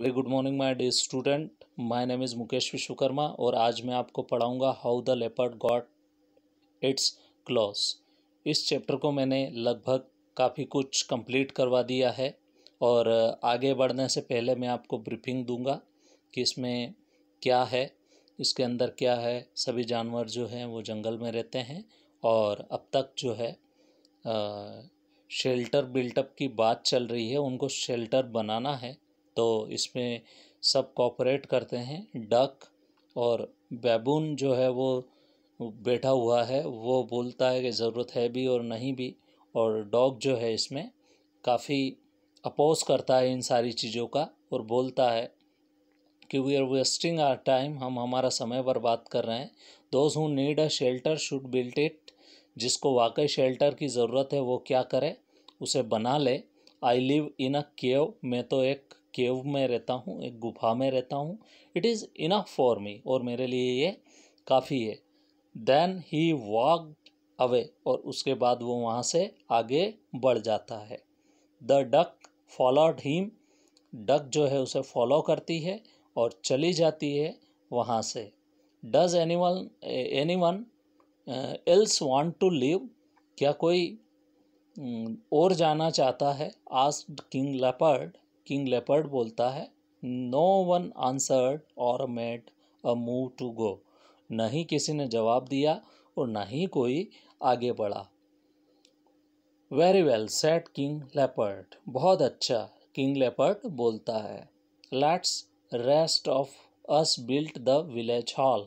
very good morning my day student my name is Mukesh Vishwakarma और आज मैं आपको पढ़ाऊंगा how the leopard got its claws इस चैप्टर को मैंने लगभग काफ़ी कुछ कंप्लीट करवा दिया है और आगे बढ़ने से पहले मैं आपको ब्रीफिंग दूंगा कि इसमें क्या है इसके अंदर क्या है सभी जानवर जो हैं वो जंगल में रहते हैं और अब तक जो है शेल्टर बिल्टअप की बात चल रही है उनको शेल्टर बनाना है तो इसमें सब कॉपरेट करते हैं डक और बैबून जो है वो बैठा हुआ है वो बोलता है कि ज़रूरत है भी और नहीं भी और डॉग जो है इसमें काफ़ी अपोज करता है इन सारी चीज़ों का और बोलता है कि we are wasting our time हम हमारा समय बर्बाद कर रहे हैं those who need a shelter should built it जिसको वाकई शेल्टर की ज़रूरत है वो क्या करे उसे बना ले आई लिव इन अ केव मैं तो एक केव में रहता हूँ एक गुफा में रहता हूँ it is enough for me और मेरे लिए ये काफ़ी है देन ही वॉक अवे और उसके बाद वो वहाँ से आगे बढ़ जाता है the duck followed him duck जो है उसे फॉलो करती है और चली जाती है वहाँ से does anyone anyone else want to live क्या कोई um, और जाना चाहता है asked king leopard king leopard बोलता है नो वन आंसर्ड और made a move to go ना ही किसी ने जवाब दिया और ना ही कोई आगे बढ़ा very well said king leopard बहुत अच्छा किंग लेपर्ड बोलता है let's rest of us built the village hall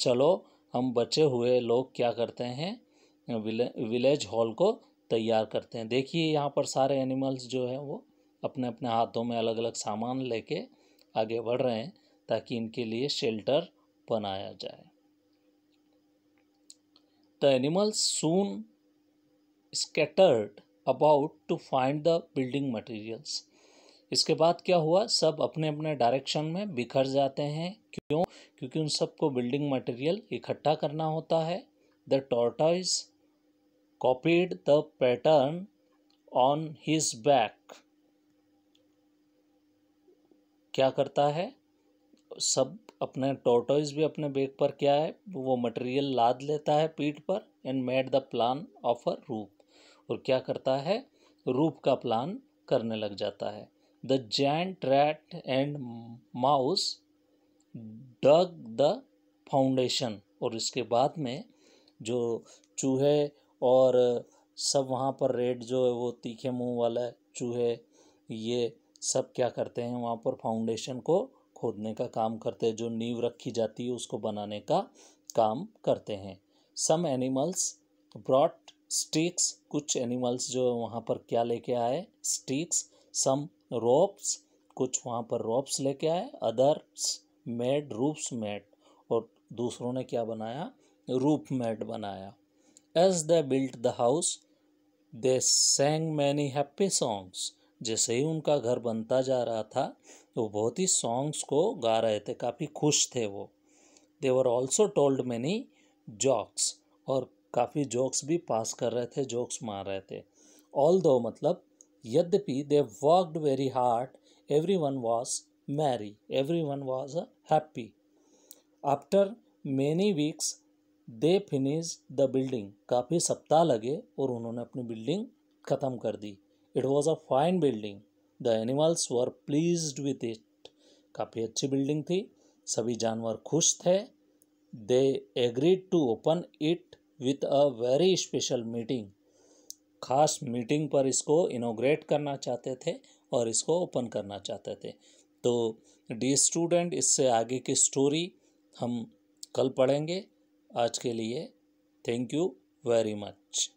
चलो हम बचे हुए लोग क्या करते हैं विले, विलेज हॉल को तैयार करते हैं देखिए यहाँ पर सारे एनिमल्स जो है वो अपने अपने हाथों में अलग अलग सामान लेके आगे बढ़ रहे हैं ताकि इनके लिए शेल्टर बनाया जाए the animals soon scattered about to find the building materials इसके बाद क्या हुआ सब अपने अपने डायरेक्शन में बिखर जाते हैं क्यों क्योंकि उन सबको बिल्डिंग मटेरियल इकट्ठा करना होता है the tortoise copied the pattern on his back क्या करता है सब अपने टोटोइज भी अपने बेग पर क्या है वो मटेरियल लाद लेता है पीठ पर and made the plan of a roof और क्या करता है रूप का प्लान करने लग जाता है the giant rat and mouse dug the foundation और इसके बाद में जो चूहे और सब वहाँ पर रेड जो है वो तीखे मुंह वाला चूहे ये सब क्या करते हैं वहाँ पर फाउंडेशन को खोदने का काम करते हैं जो नींव रखी जाती है उसको बनाने का काम करते हैं सम एनिमल्स ब्रॉड स्टिक्स कुछ एनिमल्स जो वहाँ पर क्या लेके आए स्टिक्स सम रोप्स कुछ वहाँ पर रोप्स लेके आए अदर्स मेड रूप्स मेड और दूसरों ने क्या बनाया रूप मेड बनाया as they built the house they sang many happy songs जैसे ही उनका घर बनता जा रहा था वो बहुत ही सॉन्ग्स को गा रहे थे काफ़ी खुश थे वो they were also told many jokes और काफ़ी जोक्स भी पास कर रहे थे जोक्स मार रहे थे ऑल दो मतलब यद्यपि they worked very hard everyone was merry everyone was happy after many weeks they finish the building काफ़ी सप्ताह लगे और उन्होंने अपनी बिल्डिंग ख़त्म कर दी it was a fine building the animals were pleased with it काफ़ी अच्छी बिल्डिंग थी सभी जानवर खुश थे they agreed to open it with a very special meeting खास मीटिंग पर इसको इनोग्रेट करना चाहते थे और इसको ओपन करना चाहते थे तो डी स्टूडेंट इससे आगे की स्टोरी हम कल पढ़ेंगे आज के लिए थैंक यू वेरी मच